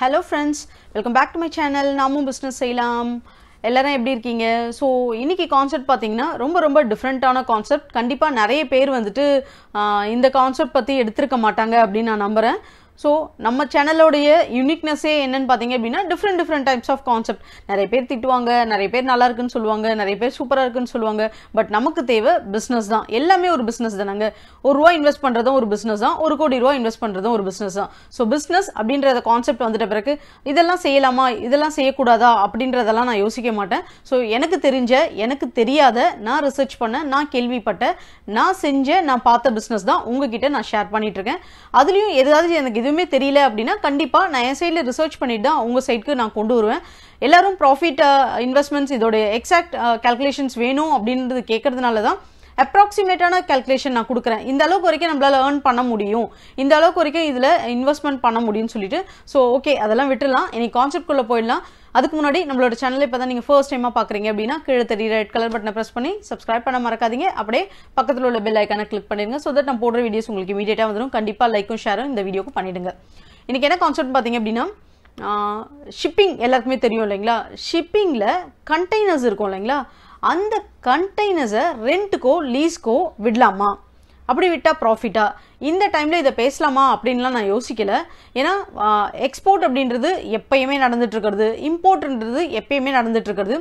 hello friends welcome back to my channel நாமும் business செய்யலாம் எல்லோரும் எப்படி இருக்கீங்க ஸோ இன்னைக்கு கான்செப்ட் பார்த்தீங்கன்னா ரொம்ப ரொம்ப டிஃப்ரெண்ட்டான கான்செப்ட் கண்டிப்பாக நிறைய பேர் வந்துட்டு இந்த கான்செப்ட் பற்றி எடுத்திருக்க மாட்டாங்க அப்படின்னு நான் நம்புகிறேன் ஸோ நம்ம சேனலோடைய யூனிக்னஸே என்னன்னு பார்த்தீங்க அப்படின்னா different different types of concept நிறைய பேர் திட்டுவாங்க நிறைய பேர் நல்லா இருக்குன்னு சொல்லுவாங்க நிறைய பேர் சூப்பராக இருக்குன்னு சொல்லுவாங்க பட் நமக்கு தேவை பிஸ்னஸ் தான் எல்லாமே ஒரு பிஸ்னஸ் தானங்க ஒரு ரூபா இன்வெஸ்ட் பண்ணுறதும் ஒரு பிஸ்னஸ் தான் ஒரு கோடி ரூபா இன்வெஸ்ட் பண்ணுறதும் ஒரு பிஸ்னஸ் தான் ஸோ பிஸ்னஸ் அப்படின்றத கான்செப்ட் வந்துட்ட பிறகு இதெல்லாம் செய்யலாமா இதெல்லாம் செய்யக்கூடாதா அப்படின்றதெல்லாம் நான் யோசிக்க மாட்டேன் ஸோ எனக்கு தெரிஞ்ச எனக்கு தெரியாத நான் ரிசர்ச் பண்ண நான் கேள்விப்பட்ட நான் செஞ்ச நான் பார்த்த பிஸ்னஸ் தான் உங்ககிட்ட நான் ஷேர் பண்ணிட்டு இருக்கேன் அதுலேயும் எதாவது எனக்கு இது எதுவுமே தெரியல அப்படின்னா கண்டிப்பாக நான் என் சைடில் ரிசர்ச் பண்ணிட்டு தான் உங்கள் சைடுக்கு நான் கொண்டு வருவேன் எல்லாரும் ப்ராஃபிட் இன்வெஸ்ட்மெண்ட்ஸ் uh, இதோடைய எக்ஸாக்ட் கேல்குலேஷன்ஸ் uh, வேணும் அப்படின்றது கேட்கறதுனால தான் அப்ராக்சிமேட்டான கேல்குலேஷன் நான் கொடுக்குறேன் இந்த அளவுக்கு வரைக்கும் நம்மளால் ஏர்ன் பண்ண முடியும் இந்த அளவுக்கு வரைக்கும் இதில் இன்வெஸ்ட்மெண்ட் பண்ண முடியும்னு சொல்லிட்டு ஸோ ஓகே அதெல்லாம் விட்டுலாம் இனி கான்செப்ட்குள்ளே போயிடலாம் அதுக்கு முன்னாடி நம்மளோட சேனல் இப்போ தான் நீங்கள் ஃபர்ஸ்ட் டைமாக பார்க்குறீங்க அப்படின்னா கீழே தெரிய ரெட் கலர் பட்டனை ப்ரெஸ் பண்ணி சப்ஸ்கிரைப் பண்ண மறக்காதீங்க அப்படியே பக்கத்தில் உள்ள பெல் ஐக்கானை கிளிக் பண்ணிடுங்க ஸோ தட் நான் போடுற வீடியோஸ் உங்களுக்கு இமீடியட்டாக வந்துடும் கண்டிப்பாக லைக்கும் ஷேரும் இந்த வீடியோக்கு பண்ணிவிடுங்க இன்றைக்கி என்ன கான்செப்ட் பார்த்தீங்க அப்படின்னா ஷிப்பிங் எல்லாருக்குமே தெரியும் இல்லைங்களா ஷிப்பிங்கில் கண்டெய்னர்ஸ் இருக்கும் இல்லைங்களா அந்த கண்டெய்னர்ஸை ரெண்ட்டுக்கோ லீஸ்க்கோ விடலாமா அப்படி விட்டால் ப்ராஃபிட்டா இந்த டைமில் இதை பேசலாமா அப்படின்லாம் நான் யோசிக்கலை ஏன்னா எக்ஸ்போர்ட் அப்படின்றது எப்பயுமே நடந்துட்டுருக்கிறது இம்போர்ட்ன்றது எப்பயுமே நடந்துட்டுருக்கிறது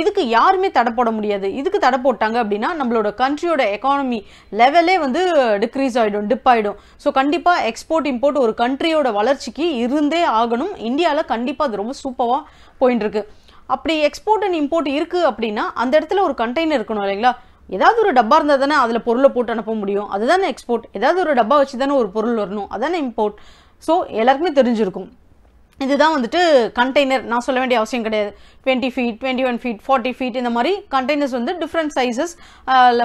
இதுக்கு யாருமே தடை போட முடியாது இதுக்கு தடை போட்டாங்க அப்படின்னா நம்மளோட கண்ட்ரியோட எக்கானமி லெவலே வந்து டிக்ரீஸ் ஆகிடும் டிப் ஆகிடும் ஸோ கண்டிப்பாக எக்ஸ்போர்ட் இம்போர்ட் ஒரு கண்ட்ரியோட வளர்ச்சிக்கு இருந்தே ஆகணும் இந்தியாவில் கண்டிப்பாக அது ரொம்ப சூப்பராக போயின்னு அப்படி எக்ஸ்போர்ட் அண்ட் இம்போர்ட் இருக்குது அப்படின்னா அந்த இடத்துல ஒரு கண்டெய்னர் இருக்கணும் இல்லைங்களா ஏதாவது ஒரு டப்பா இருந்தால் தானே அதில் பொருளை போட்டு அனுப்ப முடியும் அதுதானே எக்ஸ்போர்ட் ஏதாவது ஒரு டப்பா வச்சு தானே ஒரு பொருள் வரணும் அதானே இம்போர்ட் ஸோ எல்லாருக்குமே தெரிஞ்சிருக்கும் இதுதான் வந்துட்டு கண்டெய்னர் நான் சொல்ல வேண்டிய அவசியம் கிடையாது twenty feet twenty one feet forty feet இந்த மாதிரி கண்டெய்னர்ஸ் வந்து டிஃப்ரெண்ட் சைஸஸ்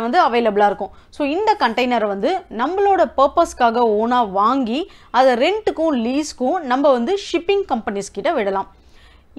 வந்து அவைலபிளாக இருக்கும் ஸோ இந்த கண்டெய்னரை வந்து நம்மளோட பர்பஸ்க்காக ஓனாக வாங்கி அதை ரெண்ட்டுக்கும் லீஸ்க்கும் நம்ம வந்து ஷிப்பிங் கம்பெனிஸ் கிட்ட விடலாம்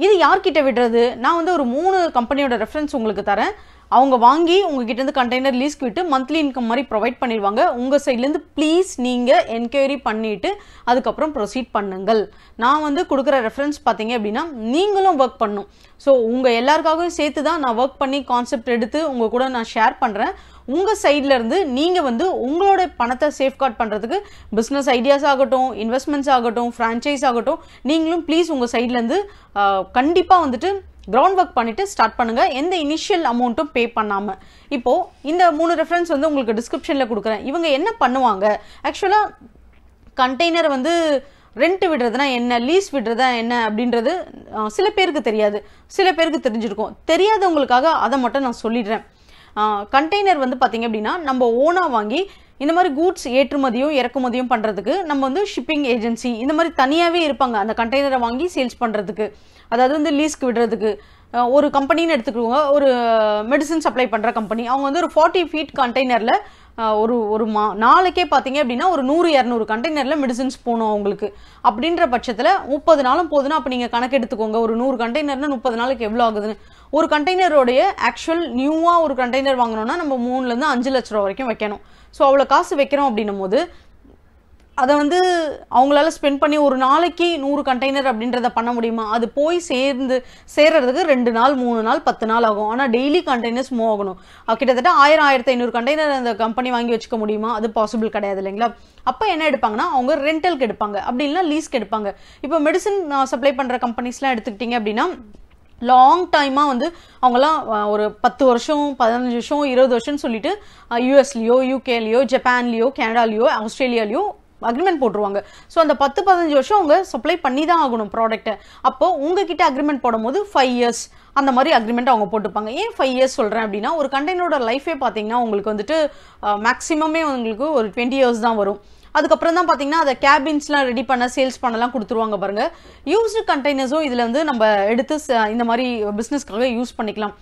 இது யார்கிட்ட விடுறது நான் வந்து ஒரு மூணு கம்பெனியோட ரெஃபரன்ஸ் உங்களுக்கு தரேன் அவங்க வாங்கி உங்ககிட்ட இருந்து கண்டெய்னர் லீஸ்க்கு விட்டு மந்த்லி இன்கம் மாதிரி ப்ரொவைட் பண்ணிடுவாங்க உங்கள் சைட்லேருந்து ப்ளீஸ் நீங்கள் என்கொயரி பண்ணிவிட்டு அதுக்கப்புறம் ப்ரொசீட் பண்ணுங்கள் நான் வந்து கொடுக்குற ரெஃபரன்ஸ் பார்த்தீங்க அப்படின்னா நீங்களும் ஒர்க் பண்ணும் ஸோ உங்கள் எல்லாருக்காகவும் சேர்த்து தான் நான் ஒர்க் பண்ணி கான்செப்ட் எடுத்து உங்கள் கூட நான் ஷேர் பண்ணுறேன் உங்கள் சைட்லேருந்து நீங்கள் வந்து உங்களோட பணத்தை சேஃப்கார்ட் பண்ணுறதுக்கு பிஸ்னஸ் ஐடியாஸ் ஆகட்டும் இன்வெஸ்ட்மெண்ட்ஸ் ஆகட்டும் ஃப்ரான்ச்சைஸ் ஆகட்டும் நீங்களும் ப்ளீஸ் உங்கள் சைட்லேருந்து கண்டிப்பாக வந்துட்டு கிரவுண்ட் ஒர்க் பண்ணிவிட்டு ஸ்டார்ட் பண்ணுங்கள் எந்த இனிஷியல் அமௌண்ட்டும் பே பண்ணாமல் இப்போது இந்த மூணு ரெஃபரன்ஸ் வந்து உங்களுக்கு டிஸ்கிரிப்ஷனில் கொடுக்குறேன் இவங்க என்ன பண்ணுவாங்க ஆக்சுவலாக கண்டெய்னர் வந்து ரெண்ட் விடுறதுனா என்ன லீஸ் விடுறதா என்ன அப்படின்றது சில பேருக்கு தெரியாது சில பேருக்கு தெரிஞ்சிருக்கும் தெரியாதவங்களுக்காக அதை மட்டும் நான் சொல்லிடுறேன் கண்டெய்னர் வந்து பார்த்திங்க அப்படின்னா நம்ம ஓனாக வாங்கி இந்த மாதிரி கூட்ஸ் ஏற்றுமதியும் இறக்குமதியும் பண்ணுறதுக்கு நம்ம வந்து ஷிப்பிங் ஏஜென்சி இந்த மாதிரி தனியாகவே இருப்பாங்க அந்த கண்டெய்னரை வாங்கி சேல்ஸ் பண்ணுறதுக்கு அதாவது வந்து லீஸ்க்கு விடுறதுக்கு ஒரு கம்பெனின்னு எடுத்துக்கோங்க ஒரு மெடிசன் சப்ளை பண்ணுற கம்பெனி அவங்க வந்து ஒரு ஃபார்ட்டி ஃபீட் கண்டெய்னரில் ஒரு ஒரு மா நாளைக்கே பார்த்தீங்க அப்படின்னா ஒரு நூறு இரநூறு கண்டெய்னரில் மெடிசின்ஸ் போகணும் அவங்களுக்கு அப்படின்ற பட்சத்தில் முப்பது நாளும் போதுன்னா அப்போ நீங்கள் கணக்கு எடுத்துக்கோங்க ஒரு நூறு கண்டெய்னர்னா முப்பது நாளுக்கு எவ்வளோ ஆகுதுன்னு ஒரு கண்டெய்னருடைய ஆக்சுவல் நியூவாக ஒரு கண்டெய்னர் வாங்கினோம்னா நம்ம மூணுலேருந்து அஞ்சு லட்ச ரூபா வரைக்கும் வைக்கணும் ஸோ அவ்வளோ காசு வைக்கிறோம் அப்படின்னும் போது அதை வந்து அவங்களால ஸ்பெண்ட் பண்ணி ஒரு நாளைக்கு நூறு கண்டெய்னர் அப்படின்றத பண்ண முடியுமா அது போய் சேர்ந்து சேர்றதுக்கு ரெண்டு நாள் மூணு நாள் பத்து நாள் ஆகும் ஆனால் டெய்லி கண்டெய்னர்ஸ் மூவ் ஆகணும் கிட்டத்தட்ட ஆயிரம் ஆயிரத்தி ஐநூறு கண்டெய்னர் அந்த கம்பெனி வாங்கி வச்சுக்க முடியுமா அது பாசிபிள் கிடையாது இல்லைங்களா அப்போ என்ன எடுப்பாங்கன்னா அவங்க ரெண்டலுக்கு எடுப்பாங்க அப்படி இல்லைனா லீஸ்க்கு எடுப்பாங்க இப்போ மெடிசன் சப்ளை பண்ணுற கம்பெனிஸ்லாம் எடுத்துக்கிட்டிங்க அப்படின்னா லாங் டைமாக வந்து அவங்களாம் ஒரு பத்து வருஷம் பதினஞ்சு வருஷம் இருபது வருஷம்னு சொல்லிட்டு யூஎஸ்லேயோ யூகேலேயோ ஜப்பான்லேயோ கனடாலேயோ ஆஸ்திரேலியாலேயோ அக்ரிமெண்ட் போட்டுருவாங்க ஸோ அந்த பத்து பதினஞ்சு வருஷம் அவங்க சப்ளை பண்ணி தான் ஆகணும் ப்ராடக்ட்டை அப்போது உங்ககிட்ட அக்ரிமெண்ட் போடும்போது ஃபைவ் இயர்ஸ் அந்த மாதிரி அக்ரிமெண்ட் அவங்க போட்டுப்பாங்க ஏன் ஃபைவ் இயர்ஸ் சொல்கிறேன் அப்படின்னா ஒரு கண்டெய்னரோட லைஃபே பார்த்தீங்கன்னா உங்களுக்கு வந்துட்டு மேக்ஸிமமே உங்களுக்கு ஒரு டுவெண்ட்டி இயர்ஸ் தான் வரும் அதுக்கப்புறம் தான் பார்த்தீங்கன்னா அதை கேபின்ஸ்லாம் ரெடி பண்ண சேல்ஸ் பண்ணலாம் கொடுத்துருவாங்க பாருங்கள் யூஸ்டு கண்டெய்னர்ஸும் இதில் வந்து நம்ம எடுத்து இந்த மாதிரி பிஸ்னஸ்க்காக யூஸ் பண்ணிக்கலாம்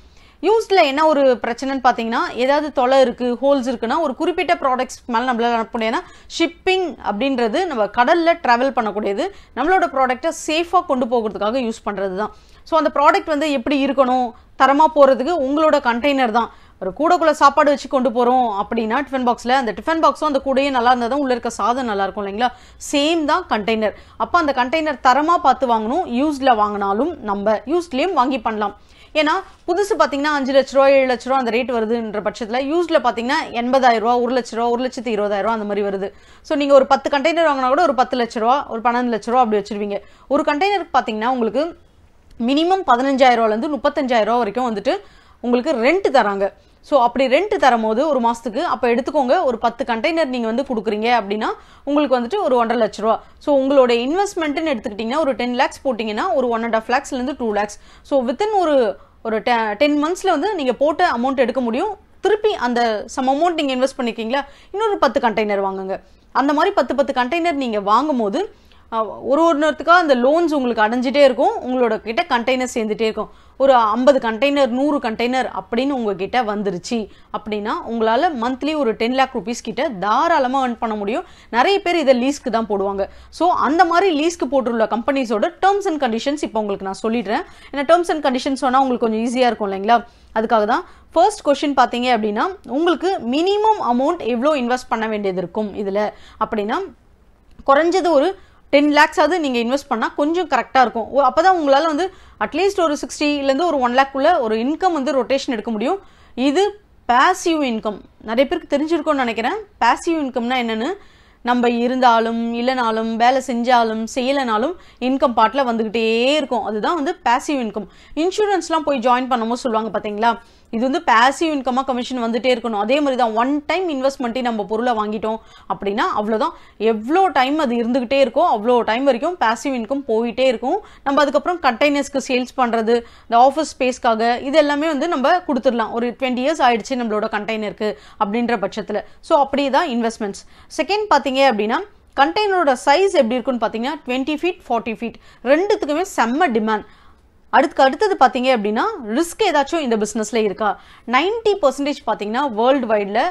யூஸ்டில் என்ன ஒரு பிரச்சனைன்னு பார்த்தீங்கன்னா ஏதாவது தொலை இருக்குது ஹோல்ஸ் இருக்குன்னா ஒரு குறிப்பிட்ட ப்ராடக்ட்ஸ் மேலே நம்மளால் அனுப்ப முடியாதுன்னா ஷிப்பிங் அப்படின்றது நம்ம கடலில் ட்ராவல் பண்ணக்கூடியது நம்மளோட ப்ராடக்டை சேஃபாக கொண்டு போகிறதுக்காக யூஸ் பண்ணுறது தான் ஸோ அந்த ப்ராடக்ட் வந்து எப்படி இருக்கணும் தரமாக போகிறதுக்கு உங்களோட கண்டெய்னர் தான் ஒரு கூடக்குள்ளே சாப்பாடு வச்சு கொண்டு போகிறோம் அப்படின்னா டிஃபன் பாக்ஸில் அந்த டிஃபன் பாக்ஸும் அந்த கூடையே நல்லா இருந்தால் தான் உள்ளே இருக்க சாதம் நல்லாயிருக்கும் இல்லைங்களா சேம் தான் கண்டெய்னர் அப்போ அந்த கண்டெய்னர் தரமாக பார்த்து வாங்கணும் யூஸ்டில் வாங்கினாலும் நம்ம யூஸ்ட்லேயும் வாங்கி பண்ணலாம் ஏன்னா புதுசு பார்த்தீங்கன்னா அஞ்சு லட்ச ரூபா ஏழு லட்ச ரூபா அந்த ரேட் வருதுன்ற பட்சத்தில் யூஸில் பார்த்தீங்கன்னா எண்பதாயிரம் ரூபா ஒரு லட்ச ரூபா ஒரு லட்சத்து இருபதாயிரம் அந்த மாதிரி வருது ஸோ நீங்கள் ஒரு பத்து கண்டெய்னர் வாங்கினா கூட ஒரு பத்து லட்ச ரூபா ஒரு பன்னெண்டு லட்ச ரூபா அப்படி வச்சிருவீங்க ஒரு கண்டெய்னருக்கு பார்த்தீங்கன்னா உங்களுக்கு மினிமம் பதினஞ்சாயிரம் ரூபாலேருந்து முப்பத்தஞ்சாயிரம் ரூபா வரைக்கும் வந்துட்டு உங்களுக்கு ரெண்ட் தராங்க ஸோ அப்படி ரெண்ட் தரும்போது ஒரு மாதத்துக்கு அப்போ எடுத்துக்கோங்க ஒரு பத்து கண்டெய்னர் நீங்கள் வந்து கொடுக்குறீங்க அப்படின்னா உங்களுக்கு வந்துட்டு ஒரு ஒன்றரை லட்ச ரூபா ஸோ உங்களோட இன்வெஸ்ட்மெண்ட்டுன்னு எடுத்துக்கிட்டிங்கன்னா ஒரு டென் லேக்ஸ் போட்டிங்கன்னா ஒரு ஒன் அண்ட் ஆஃப் லேக்ஸ்லேருந்து டூ லேக்ஸ் ஸோ வித்தின் ஒரு ஒரு டெ டென் மந்த்ஸில் வந்து நீங்கள் போட்ட அமௌண்ட் எடுக்க முடியும் திருப்பி அந்த சம் அமௌண்ட் நீங்கள் இன்வெஸ்ட் பண்ணியிருக்கீங்களா இன்னொரு பத்து கண்டெய்னர் வாங்குங்க அந்த மாதிரி பத்து பத்து கண்டெய்னர் நீங்கள் வாங்கும் போது ஒரு நேரத்துக்காக அந்த லோன்ஸ் உங்களுக்கு அடைஞ்சிட்டே இருக்கும் உங்களோட கிட்ட கண்டெய்னர் சேர்ந்துட்டே இருக்கும் ஒரு ஐம்பது கண்டெய்னர் நூறு கண்டெய்னர் அப்படின்னு உங்ககிட்ட வந்துருச்சு அப்படின்னா உங்களால் மந்த்லி ஒரு டென் லேக் ருபீஸ் கிட்ட தாராளமாக ஏர்ன் பண்ண முடியும் நிறைய பேர் இதை லீஸ்க்கு தான் போடுவாங்க ஸோ அந்த மாதிரி லீஸ்க்கு போட்டுள்ள கம்பெனிஸோட டேர்ம்ஸ் அண்ட் கண்டிஷன்ஸ் இப்போ உங்களுக்கு நான் சொல்லிடுறேன் ஏன்னா டேர்ம்ஸ் அண்ட் கண்டிஷன்ஸ் சொன்னால் உங்களுக்கு கொஞ்சம் ஈஸியாக இருக்கும் இல்லைங்களா அதுக்காக தான் ஃபர்ஸ்ட் கொஷின் பார்த்தீங்க அப்படின்னா உங்களுக்கு மினிமம் அமௌண்ட் எவ்வளோ இன்வெஸ்ட் பண்ண வேண்டியது இருக்கும் இதில் அப்படின்னா குறைஞ்சது ஒரு டென் லேக்ஸ் லேக்ஸாவது நீங்கள் இன்வெஸ்ட் பண்ணால் கொஞ்சம் கரெக்டாக இருக்கும் அப்போ தான் உங்களால் வந்து அட்லீஸ்ட் ஒரு சிக்ஸ்டிலேருந்து ஒரு ஒன் லேக்குள்ளே ஒரு இன்கம் வந்து ரொட்டேஷன் எடுக்க முடியும் இது பேசிவ் இன்கம் நிறைய பேருக்கு தெரிஞ்சிருக்கோம்னு நினைக்கிறேன் பேசிவ் இன்கம்னா என்னென்னு நம்ம இருந்தாலும் இல்லைனாலும் வேலை செஞ்சாலும் செய்யலைனாலும் இன்கம் பாட்டில் வந்துக்கிட்டே இருக்கும் அதுதான் வந்து பேசிவ் இன்கம் இன்சூரன்ஸ்லாம் போய் ஜாயின் பண்ணும்போது சொல்லுவாங்க பார்த்தீங்களா இது வந்து பேசிவ் இன்கமாக கமிஷன் வந்துட்டே இருக்கணும் அதே மாதிரி தான் ஒன் டைம் இன்வெஸ்ட்மெண்ட்டே நம்ம பொருளை வாங்கிட்டோம் அப்படின்னா அவ்வளோதான் எவ்வளோ டைம் அது இருந்துக்கிட்டே இருக்கோ அவ்வளோ டைம் வரைக்கும் பேசிவ் இன்கம் போயிட்டே இருக்கும் நம்ம அதுக்கப்புறம் கண்டெய்னர்ஸ்க்கு சேல்ஸ் பண்ணுறது இந்த ஆஃபீஸ் ஸ்பேஸ்க்காக இது எல்லாமே வந்து நம்ம கொடுத்துடலாம் ஒரு டுவெண்ட்டி இயர்ஸ் ஆயிடுச்சு நம்மளோட கண்டெய்னருக்கு அப்படின்ற பட்சத்தில் ஸோ அப்படியே தான் இன்வெஸ்ட்மெண்ட்ஸ் செகண்ட் பார்த்தீங்க அப்படின்னா கண்டெய்னரோட சைஸ் எப்படி இருக்குன்னு பார்த்தீங்கன்னா டுவெண்ட்டி ஃபீட் ஃபார்ட்டி ஃபீட் ரெண்டுத்துக்குமே செம்ம டிமாண்ட் அடுத்து அடுத்தது பார்த்தீங்க அப்படின்னா ரிஸ்க் ஏதாச்சும் இந்த பிஸ்னஸில் இருக்கா நைன்ட்டி பர்சன்டேஜ் பார்த்தீங்கன்னா வேர்ல்டு வைடில்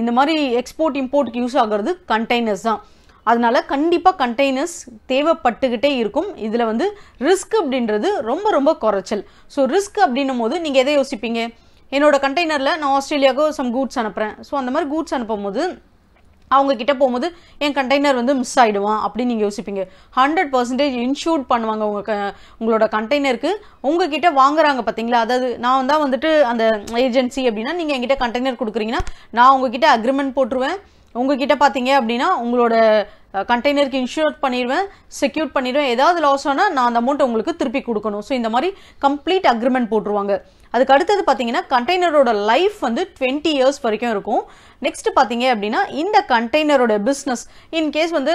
இந்த மாதிரி எக்ஸ்போர்ட் இம்போர்ட்டுக்கு யூஸ் ஆகிறது கண்டெய்னர்ஸ் தான் அதனால் கண்டிப்பாக கண்டெய்னர்ஸ் தேவைப்பட்டுக்கிட்டே இருக்கும் இதில் வந்து ரிஸ்க் அப்படின்றது ரொம்ப ரொம்ப குறைச்சல் ஸோ ரிஸ்க் அப்படின்னும் போது நீங்கள் எதை யோசிப்பீங்க என்னோடய கண்டெய்னரில் நான் ஆஸ்திரேலியாவுக்கு சம் கூட்ஸ் அனுப்புகிறேன் ஸோ அந்த மாதிரி கூட்ஸ் அனுப்பும் போது அவங்க கிட்ட போகும்போது என் கண்டெய்னர் வந்து மிஸ் ஆகிடுவான் அப்படின்னு நீங்கள் யோசிப்பீங்க ஹண்ட்ரட் பர்சன்டேஜ் இன்ஷூட் பண்ணுவாங்க உங்கள் க உங்களோட கண்டெய்னருக்கு உங்கள் வாங்குறாங்க பார்த்தீங்களா அதாவது நான் தான் வந்துட்டு அந்த ஏஜென்சி அப்படின்னா நீங்கள் என்கிட்ட கண்டெய்னர் கொடுக்குறீங்கன்னா நான் உங்ககிட்ட அக்ரிமெண்ட் போட்டுருவேன் உங்ககிட்ட பார்த்தீங்க அப்படின்னா உங்களோட கண்டெய்னருக்கு இன்ஷூர் பண்ணிடுவேன் செக்யூர் பண்ணிடுவேன் ஏதாவது லாஸ் ஆனால் நான் அந்த அமௌண்ட் உங்களுக்கு திருப்பி கொடுக்கணும் ஸோ இந்த மாதிரி கம்ப்ளீட் அக்ரிமெண்ட் போட்டுருவாங்க அதுக்கு அடுத்தது பார்த்தீங்கன்னா கண்டெய்னரோட லைஃப் வந்து டுவெண்ட்டி இயர்ஸ் வரைக்கும் இருக்கும் நெக்ஸ்ட் பார்த்தீங்க அப்படின்னா இந்த கண்டெய்னரோட பிஸ்னஸ் இன்கேஸ் வந்து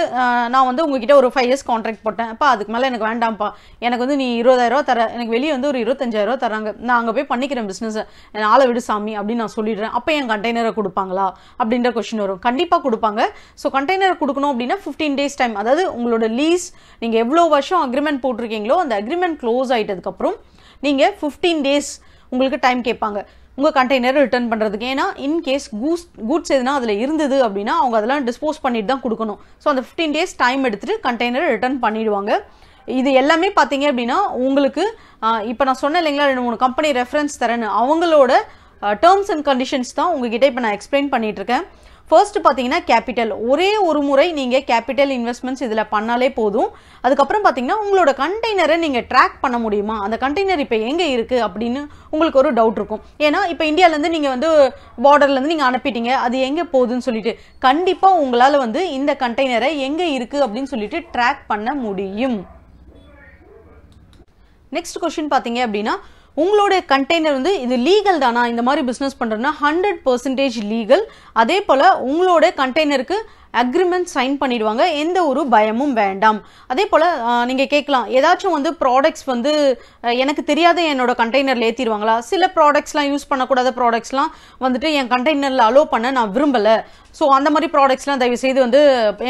நான் வந்து உங்ககிட்ட ஒரு ஃபைவ் இயர்ஸ் கான்ட்ராக்ட் போட்டேன் அப்போ அதுக்கு மேலே எனக்கு வேண்டாம்ப்பா எனக்கு வந்து நீ இருபதாயிரம் தர எனக்கு வெளியே வந்து ஒரு ரூபா தராங்க நான் அங்கே போய் பண்ணிக்கிறேன் பிஸ்னஸை ஆளை விடு சாமி அப்படின்னு நான் சொல்லிடுறேன் அப்போ என் கண்டெய்னரை கொடுப்பாங்களா அப்படின்ற கொஷின் வரும் கண்டிப்பாக கொடுப்பாங்க ஸோ கண்டெய்னர் கொடுக்கணும் அப்படின்னா ஃபிஃப்டீன் டேஸ் டைம் அதாவது உங்களோட லீஸ் நீங்கள் எவ்வளோ வருஷம் அக்ரிமெண்ட் போட்டிருக்கீங்களோ அந்த அக்ரிமெண்ட் க்ளோஸ் ஆகிட்டதுக்கப்புறம் நீங்கள் ஃபிஃப்டீன் டேஸ் உங்களுக்கு டைம் கேட்பாங்க உங்கள் கண்டெய்னர் ரிட்டர்ன் பண்ணுறதுக்கு ஏன்னா இன்கேஸ் கூஸ் கூட்ஸ் எதுனா அதில் இருந்தது அப்படின்னா அவங்க அதெல்லாம் டிஸ்போஸ் பண்ணிட்டு தான் கொடுக்கணும் ஸோ அந்த ஃபிஃப்டீன் டேஸ் டைம் எடுத்துகிட்டு கண்டெய்னர் ரிட்டர்ன் பண்ணிடுவாங்க இது எல்லாமே பார்த்தீங்க அப்படின்னா உங்களுக்கு இப்போ நான் சொன்னேன் இல்லைங்களா ரெண்டு மூணு கம்பெனி ரெஃபரன்ஸ் தரேன்னு அவங்களோட டேர்ம்ஸ் அண்ட் கண்டிஷன்ஸ் தான் உங்ககிட்ட இப்போ நான் எக்ஸ்பிளைன் இருக்கேன் ஃபர்ஸ்ட் பார்த்தீங்கன்னா கேபிட்டல் ஒரே ஒரு முறை நீங்கள் கேபிட்டல் இன்வெஸ்ட்மெண்ட்ஸ் இதில் பண்ணாலே போதும் அதுக்கப்புறம் பார்த்தீங்கன்னா உங்களோட கண்டெய்னரை நீங்கள் ட்ராக் பண்ண முடியுமா அந்த கண்டெய்னர் இப்போ எங்கே இருக்குது அப்படின்னு உங்களுக்கு ஒரு டவுட் இருக்கும் ஏன்னா இப்போ இந்தியாவிலேருந்து நீங்கள் வந்து பார்டர்லேருந்து நீங்கள் அனுப்பிட்டீங்க அது எங்கே போகுதுன்னு சொல்லிட்டு கண்டிப்பாக உங்களால் வந்து இந்த கண்டெய்னரை எங்கே இருக்குது அப்படின்னு சொல்லிட்டு ட்ராக் பண்ண முடியும் நெக்ஸ்ட் கொஷின் பார்த்தீங்க அப்படின்னா உங்களுடைய கண்டெய்னர் வந்து இது லீகல் தானா இந்த மாதிரி பிஸ்னஸ் பண்ணுறதுனா ஹண்ட்ரட் பர்சன்டேஜ் லீகல் அதே போல் உங்களோட கண்டெய்னருக்கு அக்ரிமெண்ட் சைன் பண்ணிடுவாங்க எந்த ஒரு பயமும் வேண்டாம் அதே போல் நீங்கள் கேட்கலாம் ஏதாச்சும் வந்து ப்ராடக்ட்ஸ் வந்து எனக்கு தெரியாத என்னோட கண்டெய்னரில் ஏற்றிடுவாங்களா சில ப்ராடக்ட்ஸ்லாம் யூஸ் பண்ணக்கூடாத ப்ராடக்ட்ஸ்லாம் வந்துட்டு என் கண்டெய்னரில் அலோ பண்ண நான் விரும்பலை ஸோ அந்த மாதிரி ப்ராடக்ட்ஸ்லாம் தயவு செய்து வந்து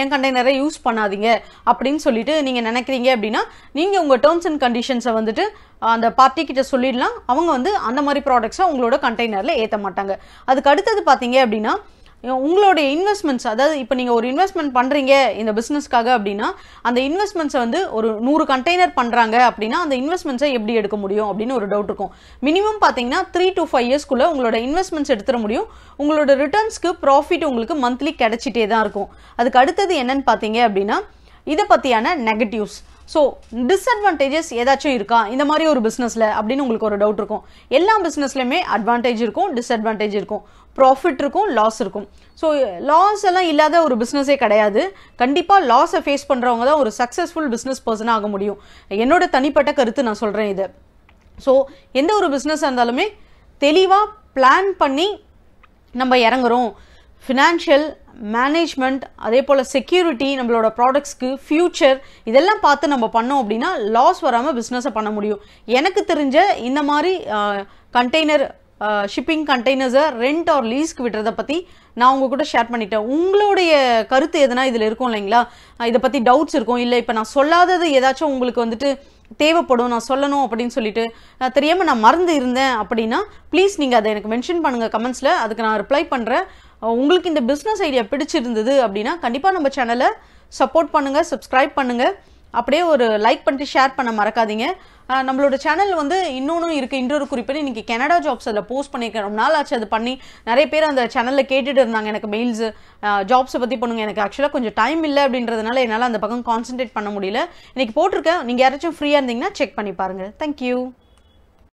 என் கண்டெய்னரை யூஸ் பண்ணாதீங்க அப்படின்னு சொல்லிட்டு நீங்கள் நினைக்கிறீங்க அப்படின்னா நீங்கள் உங்கள் டேர்ம்ஸ் அண்ட் கண்டிஷன்ஸை வந்துட்டு அந்த பார்ட்டி கிட்ட சொல்லிடலாம் அவங்க வந்து அந்த மாதிரி ப்ராடக்ட்ஸை உங்களோட கண்டெய்னரில் ஏற்ற மாட்டாங்க அதுக்கு அடுத்தது பார்த்தீங்க அப்படின்னா உங்களுடைய இன்வெஸ்ட்மெண்ட்ஸ் அதாவது இப்போ நீங்கள் ஒரு இன்வெஸ்ட்மெண்ட் பண்ணுறீங்க இந்த பிஸ்னஸ்க்காக அப்படின்னா அந்த இன்வெஸ்ட்மெண்ட்ஸை வந்து ஒரு நூறு கண்டெய்னர் பண்ணுறாங்க அப்படின்னா அந்த இன்வெஸ்ட்மெண்ட்ஸை எப்படி எடுக்க முடியும் அப்படின்னு ஒரு டவுட் இருக்கும் மினிமம் பார்த்தீங்கன்னா த்ரீ டு ஃபைவ் இயர்ஸ்க்குள்ளே உங்களோட இன்வெஸ்ட்மெண்ட்ஸ் எடுத்துட முடியும் உங்களோட ரிட்டர்ன்ஸ்க்கு ப்ராஃபிட் உங்களுக்கு மந்த்லி கிடச்சிட்டே தான் இருக்கும் அதுக்கு அடுத்தது என்னன்னு பார்த்தீங்க அப்படின்னா இதை பற்றியான நெகட்டிவ்ஸ் ஸோ டிஸ்அட்வான்டேஜஸ் ஏதாச்சும் இருக்கா இந்த மாதிரி ஒரு பிஸ்னஸில் அப்படின்னு உங்களுக்கு ஒரு டவுட் இருக்கும் எல்லா பிஸ்னஸ்லையுமே அட்வான்டேஜ் இருக்கும் டிஸ்அட்வான்டேஜ் இருக்கும் ப்ராஃபிட் இருக்கும் லாஸ் இருக்கும் ஸோ லாஸ் எல்லாம் இல்லாத ஒரு பிஸ்னஸே கிடையாது கண்டிப்பாக லாஸை ஃபேஸ் பண்ணுறவங்க தான் ஒரு சக்ஸஸ்ஃபுல் பிஸ்னஸ் பர்சனாக ஆக முடியும் என்னோட தனிப்பட்ட கருத்து நான் சொல்கிறேன் இதை ஸோ எந்த ஒரு பிஸ்னஸாக இருந்தாலுமே தெளிவாக பிளான் பண்ணி நம்ம இறங்குறோம் ஃபினான்ஷியல் மேனேஜ்மெண்ட் அதே போல் செக்யூரிட்டி நம்மளோட ப்ராடக்ட்ஸ்க்கு ஃப்யூச்சர் இதெல்லாம் பார்த்து நம்ம பண்ணோம் அப்படின்னா லாஸ் வராமல் பிஸ்னஸை பண்ண முடியும் எனக்கு தெரிஞ்ச இந்த மாதிரி கண்டெய்னர் ஷிப்பிங் கண்டெய்னர்ஸை ரெண்ட் ஆர் லீஸ்க்கு விடுறத பற்றி நான் உங்கள் கூட ஷேர் பண்ணிட்டேன் உங்களுடைய கருத்து எதனா இதில் இருக்கும் இல்லைங்களா இதை பற்றி டவுட்ஸ் இருக்கும் இல்லை இப்போ நான் சொல்லாதது ஏதாச்சும் உங்களுக்கு வந்துட்டு தேவைப்படும் நான் சொல்லணும் அப்படின்னு சொல்லிட்டு தெரியாமல் நான் மறந்து இருந்தேன் அப்படின்னா ப்ளீஸ் நீங்கள் அதை எனக்கு மென்ஷன் பண்ணுங்கள் கமெண்ட்ஸில் அதுக்கு நான் ரிப்ளை பண்ணுறேன் உங்களுக்கு இந்த பிஸ்னஸ் ஐடியா பிடிச்சிருந்தது அப்படின்னா கண்டிப்பாக நம்ம சேனலை சப்போர்ட் பண்ணுங்கள் சப்ஸ்கிரைப் பண்ணுங்கள் அப்படியே ஒரு லைக் பண்ணிட்டு ஷேர் பண்ண மறக்காதீங்க நம்மளோட சேனல் வந்து இன்னொன்றும் இருக்குது இன்னொரு குறிப்பிட இன்றைக்கி கனடா ஜாப்ஸ் அதில் போஸ்ட் பண்ணியிருக்கேன் ரொம்ப நாள் ஆச்சு அது பண்ணி நிறைய பேர் அந்த சேனலில் கேட்டுட்டு இருந்தாங்க எனக்கு மெயில்ஸ் ஜாப்ஸை பற்றி பண்ணுங்க எனக்கு ஆக்சுவலாக கொஞ்சம் டைம் இல்லை அப்படின்றதுனால என்னால் அந்த பக்கம் கான்சென்ட்ரேட் பண்ண முடியல இன்றைக்கி போட்டிருக்கேன் நீங்கள் யாராச்சும் ஃப்ரீயாக இருந்தீங்கன்னா செக் பண்ணி பாருங்கள் தேங்க்யூ